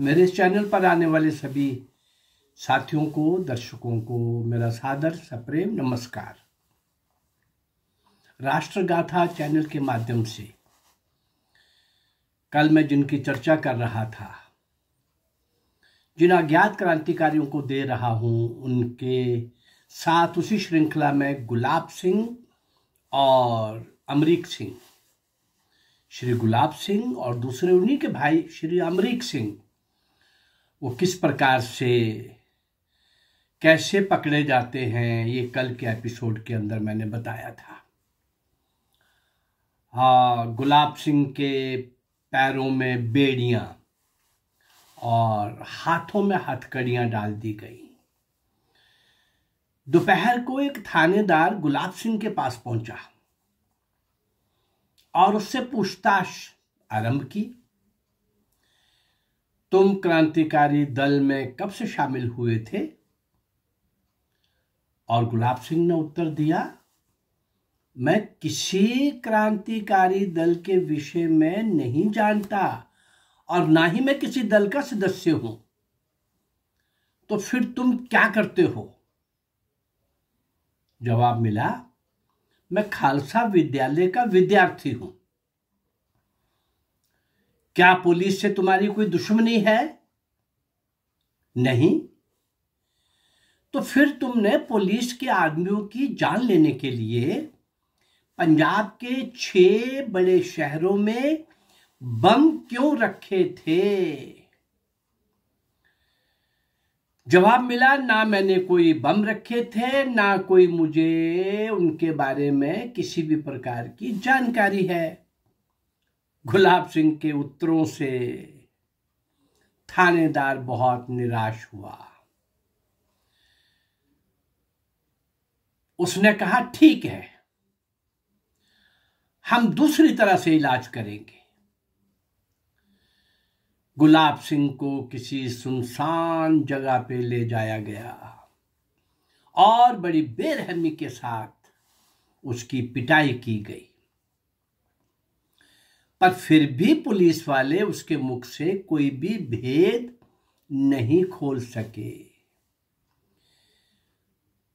मेरे इस चैनल पर आने वाले सभी साथियों को दर्शकों को मेरा सादर सप्रेम नमस्कार राष्ट्रगाथा चैनल के माध्यम से कल मैं जिनकी चर्चा कर रहा था जिन अज्ञात क्रांतिकारियों को दे रहा हूं उनके साथ उसी श्रृंखला में गुलाब सिंह और अमरीक सिंह श्री गुलाब सिंह और दूसरे उन्हीं के भाई श्री अमरीक सिंह वो किस प्रकार से कैसे पकड़े जाते हैं ये कल के एपिसोड के अंदर मैंने बताया था हाँ गुलाब सिंह के पैरों में बेड़ियाँ और हाथों में हथकड़ियाँ डाल दी गई दोपहर को एक थानेदार गुलाब सिंह के पास पहुंचा और उससे पूछताछ आरंभ की तुम क्रांतिकारी दल में कब से शामिल हुए थे और गुलाब सिंह ने उत्तर दिया मैं किसी क्रांतिकारी दल के विषय में नहीं जानता और ना ही मैं किसी दल का सदस्य हूं तो फिर तुम क्या करते हो जवाब मिला मैं खालसा विद्यालय का विद्यार्थी हूं क्या पुलिस से तुम्हारी कोई दुश्मनी है नहीं तो फिर तुमने पुलिस के आदमियों की जान लेने के लिए पंजाब के छह बड़े शहरों में बम क्यों रखे थे जवाब मिला ना मैंने कोई बम रखे थे ना कोई मुझे उनके बारे में किसी भी प्रकार की जानकारी है गुलाब सिंह के उत्तरों से थानेदार बहुत निराश हुआ उसने कहा ठीक है हम दूसरी तरह से इलाज करेंगे गुलाब सिंह को किसी सुनसान जगह पे ले जाया गया और बड़ी बेरहमी के साथ उसकी पिटाई की गई पर फिर भी पुलिस वाले उसके मुख से कोई भी भेद नहीं खोल सके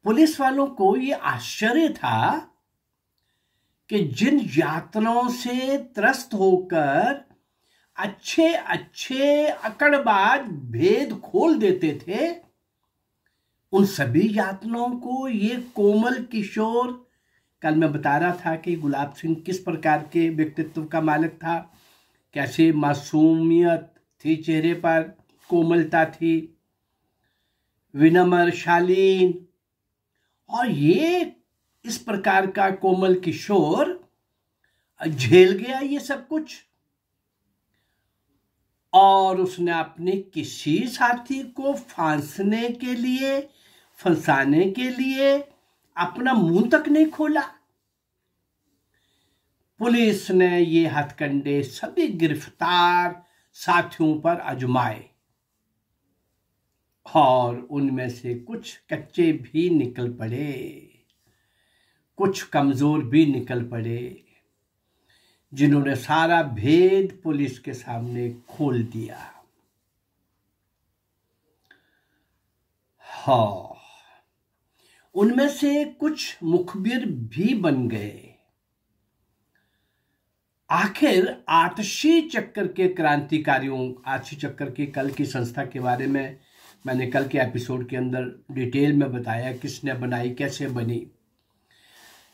पुलिस वालों को यह आश्चर्य था कि जिन यात्राओं से त्रस्त होकर अच्छे अच्छे अकड़बाज भेद खोल देते थे उन सभी यात्राओं को ये कोमल किशोर कल मैं बता रहा था कि गुलाब सिंह किस प्रकार के व्यक्तित्व का मालिक था कैसे मासूमियत थी चेहरे पर कोमलता थी विनम्र शालीन और ये इस प्रकार का कोमल किशोर झेल गया ये सब कुछ और उसने अपने किसी साथी को फांसने के लिए फंसाने के लिए अपना मुंह तक नहीं खोला पुलिस ने ये हथकंडे सभी गिरफ्तार साथियों पर अजमाए और उनमें से कुछ कच्चे भी निकल पड़े कुछ कमजोर भी निकल पड़े जिन्होंने सारा भेद पुलिस के सामने खोल दिया हाँ उनमें से कुछ मुखबिर भी बन गए आखिर आठसी चक्कर के क्रांतिकारियों आठसी चक्कर के कल की संस्था के बारे में मैंने कल के एपिसोड के अंदर डिटेल में बताया किसने बनाई कैसे बनी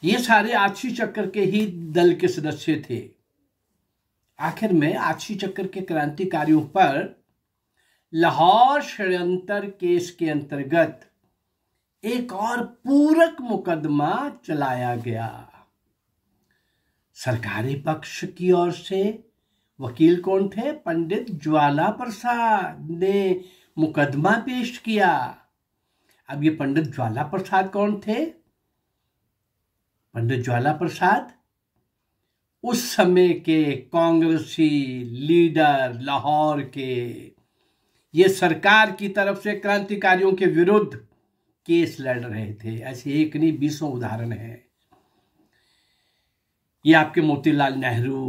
ये सारे आठसी चक्कर के ही दल के सदस्य थे आखिर में आठसी चक्कर के क्रांतिकारियों पर लाहौर षड्यंत्र केस के अंतर्गत एक और पूरक मुकदमा चलाया गया सरकारी पक्ष की ओर से वकील कौन थे पंडित ज्वाला प्रसाद ने मुकदमा पेश किया अब ये पंडित ज्वाला प्रसाद कौन थे पंडित ज्वाला प्रसाद उस समय के कांग्रेसी लीडर लाहौर के ये सरकार की तरफ से क्रांतिकारियों के विरुद्ध केस लड़ रहे थे ऐसे एक नहीं बीसों उदाहरण हैं ये आपके मोतीलाल नेहरू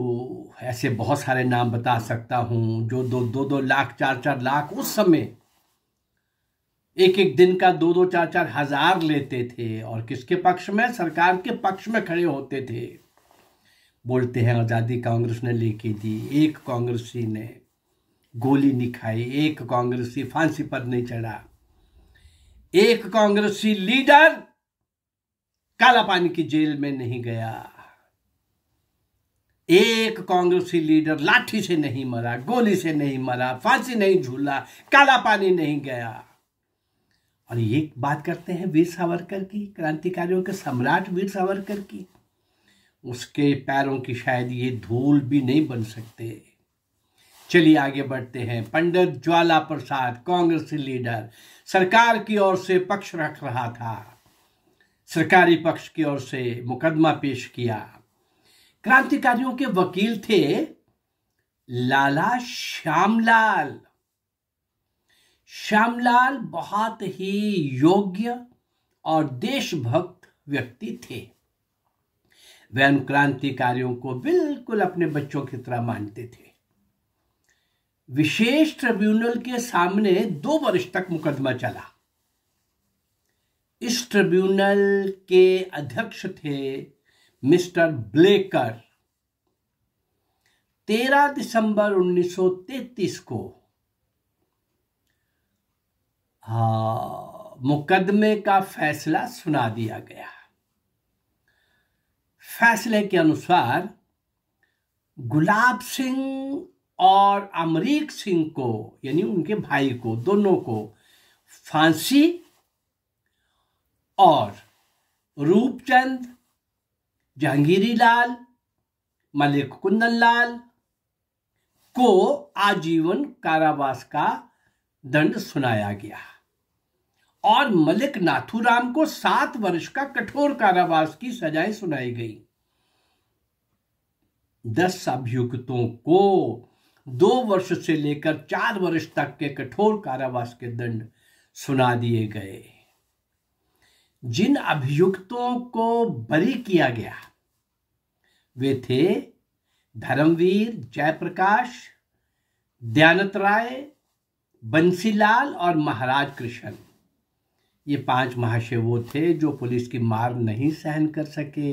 ऐसे बहुत सारे नाम बता सकता हूं जो दो दो दो लाख चार चार लाख उस समय एक एक दिन का दो दो चार चार हजार लेते थे और किसके पक्ष में सरकार के पक्ष में खड़े होते थे बोलते हैं आज़ादी कांग्रेस ने लेके दी एक कांग्रेसी ने गोली नहीं खाई एक कांग्रेसी फांसी पर नहीं चढ़ा एक कांग्रेसी लीडर कालापानी की जेल में नहीं गया एक कांग्रेसी लीडर लाठी से नहीं मरा गोली से नहीं मरा फांसी नहीं झूला काला पानी नहीं गया और ये बात करते हैं वीर सावरकर की क्रांतिकारियों के सम्राट वीर सावरकर की उसके पैरों की शायद ये धूल भी नहीं बन सकते चलिए आगे बढ़ते हैं पंडित ज्वाला प्रसाद कांग्रेसी लीडर सरकार की ओर से पक्ष रख रहा था सरकारी पक्ष की ओर से मुकदमा पेश किया क्रांतिकारियों के वकील थे लाला श्यामलाल श्यामलाल बहुत ही योग्य और देशभक्त व्यक्ति थे वे उन क्रांतिकारियों को बिल्कुल अपने बच्चों की तरह मानते थे विशेष ट्रिब्यूनल के सामने दो वर्ष तक मुकदमा चला इस ट्रिब्यूनल के अध्यक्ष थे मिस्टर ब्लेकर 13 दिसंबर 1933 को आ, मुकदमे का फैसला सुना दिया गया फैसले के अनुसार गुलाब सिंह और अमरीक सिंह को यानी उनके भाई को दोनों को फांसी और रूपचंद जहांगीरी लाल मलिक कुंदन लाल को आजीवन कारावास का दंड सुनाया गया और मलिक नाथुराम को सात वर्ष का कठोर कारावास की सजाएं सुनाई गई दस अभियुक्तों को दो वर्ष से लेकर चार वर्ष तक के कठोर कारावास के दंड सुना दिए गए जिन अभियुक्तों को बरी किया गया वे थे धर्मवीर जयप्रकाश दयानत राय बंसीलाल और महाराज कृष्ण ये पांच महाशय वो थे जो पुलिस की मार नहीं सहन कर सके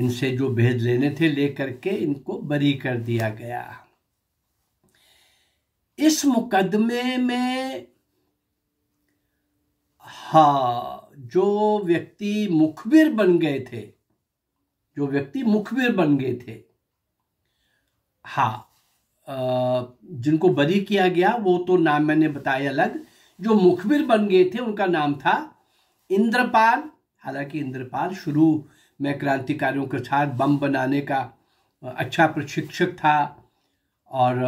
इनसे जो भेद लेने थे लेकर के इनको बरी कर दिया गया इस मुकदमे में हा जो व्यक्ति मुखबिर बन गए थे जो व्यक्ति मुखबिर बन गए थे हा जिनको बरी किया गया वो तो नाम मैंने बताया अलग जो मुखबिर बन गए थे उनका नाम था इंद्रपाल हालांकि इंद्रपाल शुरू मैं क्रांतिकारियों के साथ बम बनाने का अच्छा प्रशिक्षक था और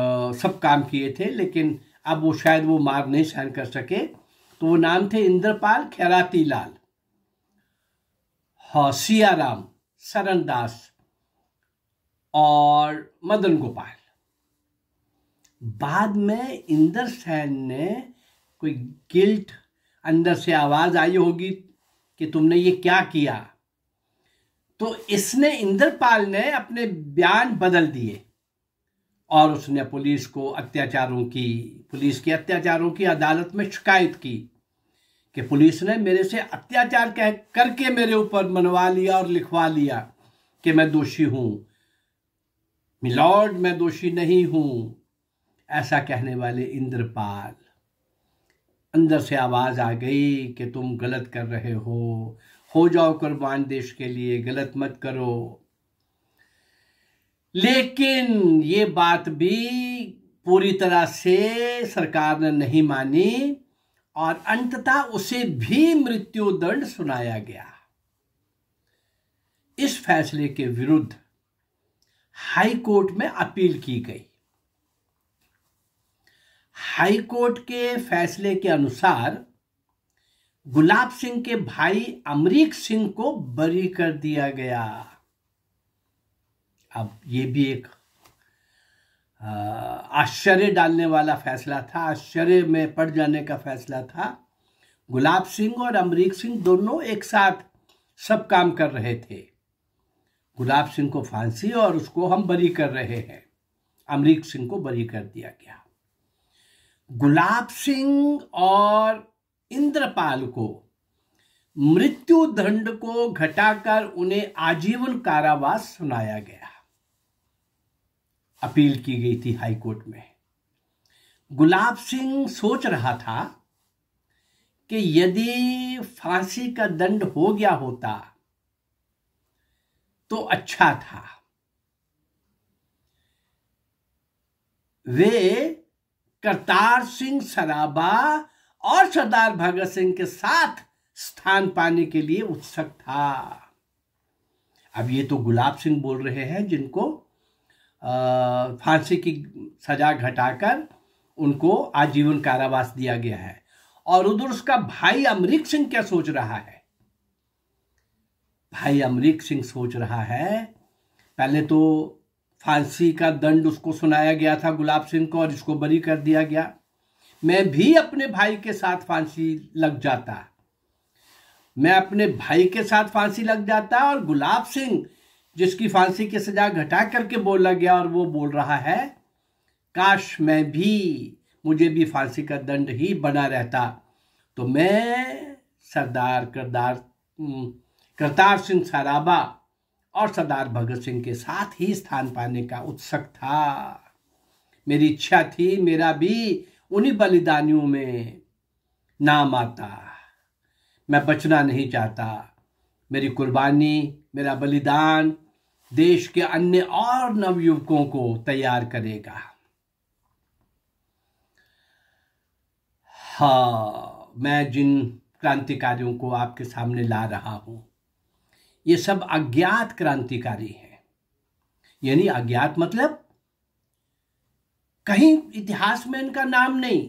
सब काम किए थे लेकिन अब वो शायद वो मार नहीं सहन कर सके तो वो नाम थे इंद्रपाल खैराती लाल हाँ सियाराम सरन दास और मदन गोपाल बाद में इंदर सैन ने कोई गिल्ट अंदर से आवाज़ आई होगी कि तुमने ये क्या किया तो इसने इंद्रपाल ने अपने बयान बदल दिए और उसने पुलिस को अत्याचारों की पुलिस के अत्याचारों की अदालत में शिकायत की कि पुलिस ने मेरे से अत्याचार कह करके मेरे ऊपर मनवा लिया और लिखवा लिया कि मैं दोषी हूं मिलॉर्ड मैं दोषी नहीं हूं ऐसा कहने वाले इंद्रपाल अंदर से आवाज आ गई कि तुम गलत कर रहे हो हो जाओ कुर्बान देश के लिए गलत मत करो लेकिन ये बात भी पूरी तरह से सरकार ने नहीं मानी और अंततः उसे भी मृत्यु दंड सुनाया गया इस फैसले के विरुद्ध हाई कोर्ट में अपील की गई हाई कोर्ट के फैसले के अनुसार गुलाब सिंह के भाई अमरीक सिंह को बरी कर दिया गया अब ये भी एक आश्चर्य डालने वाला फैसला था आश्चर्य में पड़ जाने का फैसला था गुलाब सिंह और अमरीक सिंह दोनों एक साथ सब काम कर रहे थे गुलाब सिंह को फांसी और उसको हम बरी कर रहे हैं अमरीक सिंह को बरी कर दिया गया गुलाब सिंह और इंद्रपाल को मृत्यु दंड को घटाकर उन्हें आजीवन कारावास सुनाया गया अपील की गई थी हाईकोर्ट में गुलाब सिंह सोच रहा था कि यदि फांसी का दंड हो गया होता तो अच्छा था वे करतार सिंह सराबा और सरदार भगत सिंह के साथ स्थान पाने के लिए उत्सुक था अब ये तो गुलाब सिंह बोल रहे हैं जिनको फांसी की सजा घटाकर उनको आजीवन कारावास दिया गया है और उधर उसका भाई अमरीक सिंह क्या सोच रहा है भाई अमरीक सिंह सोच रहा है पहले तो फांसी का दंड उसको सुनाया गया था गुलाब सिंह को और इसको बरी कर दिया गया मैं भी अपने भाई के साथ फांसी लग जाता मैं अपने भाई के साथ फांसी लग जाता और गुलाब सिंह जिसकी फांसी की सजा घटा करके बोला गया और वो बोल रहा है काश मैं भी मुझे भी फांसी का दंड ही बना रहता तो मैं सरदार करदार करतार सिंह सराबा और सरदार भगत सिंह के साथ ही स्थान पाने का उत्सुक था मेरी इच्छा थी मेरा भी उन्हीं बलिदानियों में नाम आता मैं बचना नहीं चाहता मेरी कुर्बानी मेरा बलिदान देश के अन्य और नवयुवकों को तैयार करेगा हा मैं जिन क्रांतिकारियों को आपके सामने ला रहा हूं ये सब अज्ञात क्रांतिकारी हैं यानी अज्ञात मतलब कहीं इतिहास में इनका नाम नहीं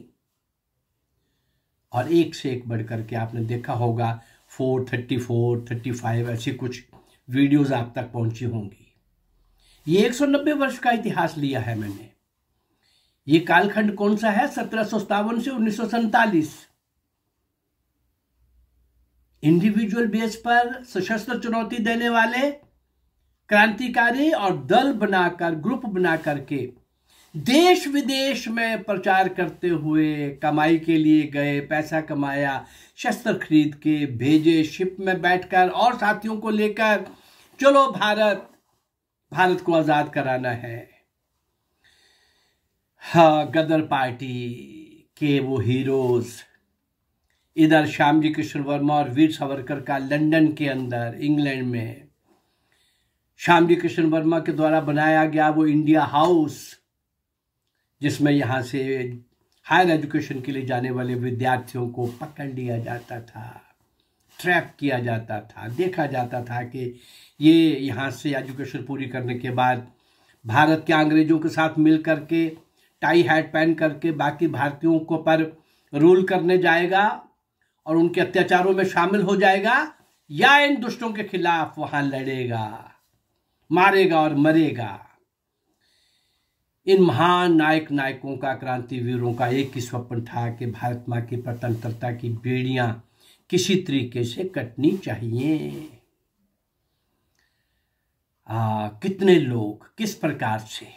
और एक से एक बढ़कर के आपने देखा होगा four thirty four thirty five ऐसी कुछ वीडियोस आप तक पहुंची होंगी ये एक सौ नब्बे वर्ष का इतिहास लिया है मैंने ये कालखंड कौन सा है सत्रह से उन्नीस सौ इंडिविजुअल बेस पर सशस्त्र चुनौती देने वाले क्रांतिकारी और दल बनाकर ग्रुप बना करके देश विदेश में प्रचार करते हुए कमाई के लिए गए पैसा कमाया शस्त्र खरीद के भेजे शिप में बैठकर और साथियों को लेकर चलो भारत भारत को आजाद कराना है हाँ गदर पार्टी के वो हीरोज इधर श्याम जी किशोर वर्मा और वीर सावरकर का लंदन के अंदर इंग्लैंड में श्याम जी किशोर वर्मा के द्वारा बनाया गया वो इंडिया हाउस जिसमें यहाँ से हायर एजुकेशन के लिए जाने वाले विद्यार्थियों को पकड़ लिया जाता था ट्रैप किया जाता था देखा जाता था कि ये यहाँ से एजुकेशन पूरी करने के बाद भारत के अंग्रेजों के साथ मिल करके टाई हैट पहन करके बाकी भारतीयों को पर रूल करने जाएगा और उनके अत्याचारों में शामिल हो जाएगा या इन दुष्टों के खिलाफ वहां लड़ेगा मारेगा और मरेगा इन महान नायक नायकों का क्रांति वीरों का एक ही स्वप्न था कि भारत माँ की स्वतंत्रता की बेड़ियां किसी तरीके से कटनी चाहिए आ, कितने लोग किस प्रकार से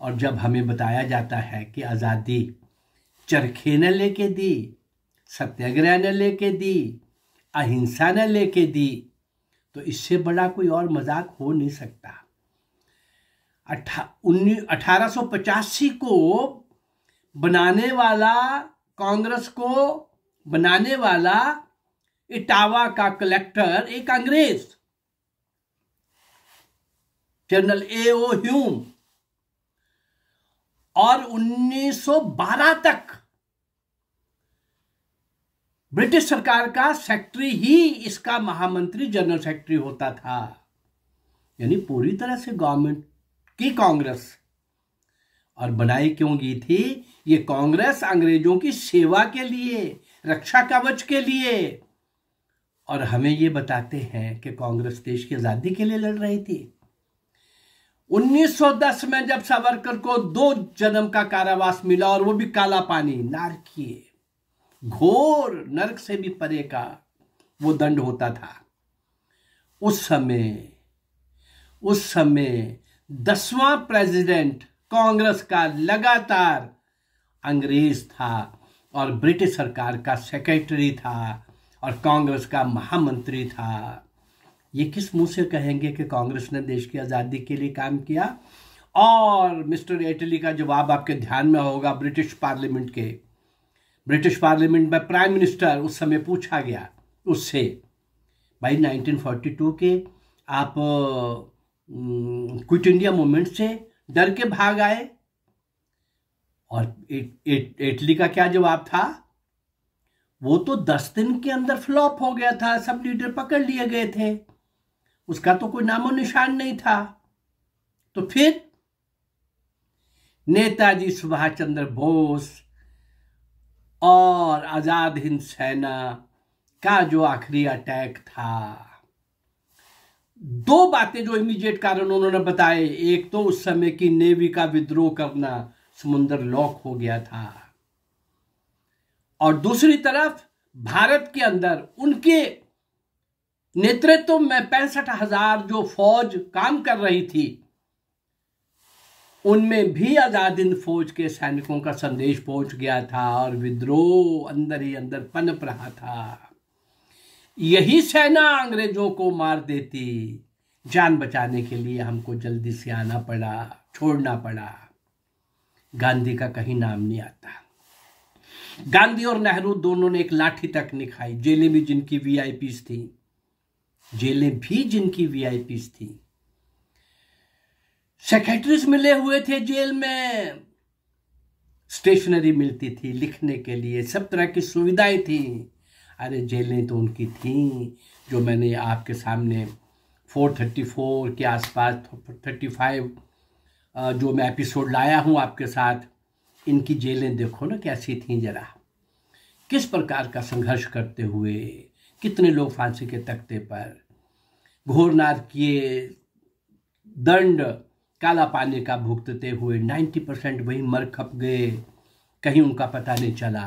और जब हमें बताया जाता है कि आज़ादी चरखे ने लेके दी सत्याग्रह ने लेके दी अहिंसा ने लेके दी तो इससे बड़ा कोई और मजाक हो नहीं सकता अठारह पचासी को बनाने वाला कांग्रेस को बनाने वाला इटावा का कलेक्टर एक अंग्रेज जनरल ए ओ ह्यूम और 1912 तक ब्रिटिश सरकार का सेक्रेटरी ही इसका महामंत्री जनरल सेक्रेटरी होता था यानी पूरी तरह से गवर्नमेंट की कांग्रेस और बनाई क्यों गई थी ये कांग्रेस अंग्रेजों की सेवा के लिए रक्षा कवच के लिए और हमें ये बताते हैं कि कांग्रेस देश की आज़ादी के लिए लड़ रही थी 1910 में जब सावरकर को दो जन्म का कारावास मिला और वो भी काला पानी नारकीय घोर नरक से भी परे का वो दंड होता था उस समय उस समय दसवां प्रेसिडेंट कांग्रेस का लगातार अंग्रेज था और ब्रिटिश सरकार का सेक्रेटरी था और कांग्रेस का महामंत्री था ये किस मुंह से कहेंगे कि कांग्रेस ने देश की आज़ादी के लिए काम किया और मिस्टर एटली का जवाब आपके ध्यान में होगा ब्रिटिश पार्लियामेंट के ब्रिटिश पार्लियामेंट में प्राइम मिनिस्टर उस समय पूछा गया उससे भाई 1942 के आप क्विट इंडिया मूवमेंट से डर के भाग आए और इटली का क्या जवाब था वो तो दस दिन के अंदर फ्लॉप हो गया था सब लीडर पकड़ लिए गए थे उसका तो कोई नामो निशान नहीं था तो फिर नेताजी सुभाष चंद्र बोस और आज़ाद हिंद सेना का जो आखिरी अटैक था दो बातें जो इमीडिएट कारण उन्होंने बताए एक तो उस समय की नेवी का विद्रोह करना समुद्र लॉक हो गया था और दूसरी तरफ भारत के अंदर उनके नेतृत्व में पैंसठ हजार जो फौज काम कर रही थी उनमें भी आजाद हिंद फौज के सैनिकों का संदेश पहुंच गया था और विद्रोह अंदर ही अंदर पनप रहा था यही सेना अंग्रेजों को मार देती जान बचाने के लिए हमको जल्दी से आना पड़ा छोड़ना पड़ा गांधी का कहीं नाम नहीं आता गांधी और नेहरू दोनों ने एक लाठी तक निखाई जेलें भी जिनकी वीआईपीस थी जेलें भी जिनकी वीआईपीस थी सेक्रेटरीज मिले हुए थे जेल में स्टेशनरी मिलती थी लिखने के लिए सब तरह की सुविधाएं थी अरे जेलें तो उनकी थीं जो मैंने आपके सामने 434 के आसपास 35 जो मैं एपिसोड लाया हूँ आपके साथ इनकी जेलें देखो ना कैसी थीं जरा किस प्रकार का संघर्ष करते हुए कितने लोग फांसी के तख्ते पर घोरनाथ किए दंड काला पानी का भुगतते हुए 90 परसेंट वही मर खप गए कहीं उनका पता नहीं चला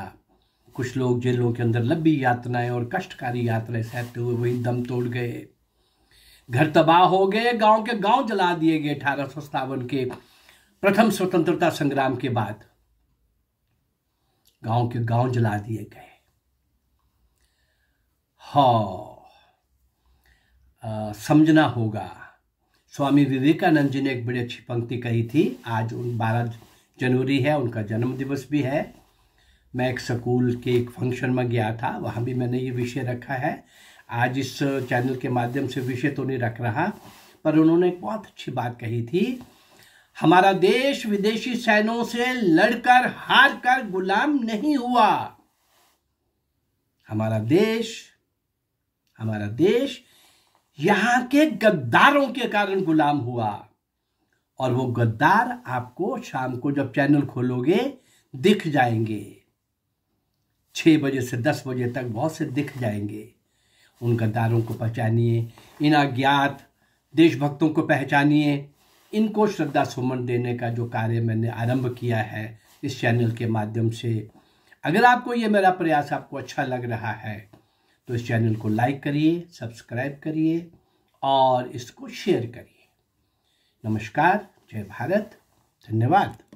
कुछ लोग जेलों के अंदर लंबी यातनाएं और कष्टकारी यात्राएं सहते हुए वही दम तोड़ गए घर तबाह हो गए गांव के गांव जला दिए गए अठारह के प्रथम स्वतंत्रता संग्राम के बाद गांव के गांव जला दिए गए हा समझना होगा स्वामी विवेकानंद जी ने एक बड़ी अच्छी पंक्ति कही थी आज उन बारह जनवरी है उनका जन्म दिवस भी है मैं एक स्कूल के एक फंक्शन में गया था वहाँ भी मैंने ये विषय रखा है आज इस चैनल के माध्यम से विषय तो नहीं रख रहा पर उन्होंने एक बहुत अच्छी बात कही थी हमारा देश विदेशी सैनों से लड़कर हार कर गुलाम नहीं हुआ हमारा देश हमारा देश यहाँ के गद्दारों के कारण गुलाम हुआ और वो गद्दार आपको शाम को जब चैनल खोलोगे दिख जाएंगे छः बजे से दस बजे तक बहुत से दिख जाएंगे उन गद्दारों को पहचानिए इन अज्ञात देशभक्तों को पहचानिए इनको श्रद्धा सुमन देने का जो कार्य मैंने आरंभ किया है इस चैनल के माध्यम से अगर आपको ये मेरा प्रयास आपको अच्छा लग रहा है तो इस चैनल को लाइक करिए सब्सक्राइब करिए और इसको शेयर करिए नमस्कार जय भारत धन्यवाद